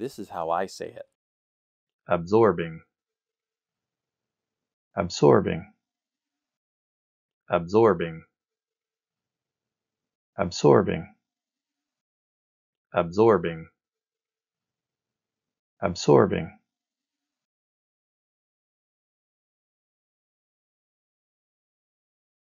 This is how I say it absorbing, absorbing, absorbing, absorbing, absorbing, absorbing.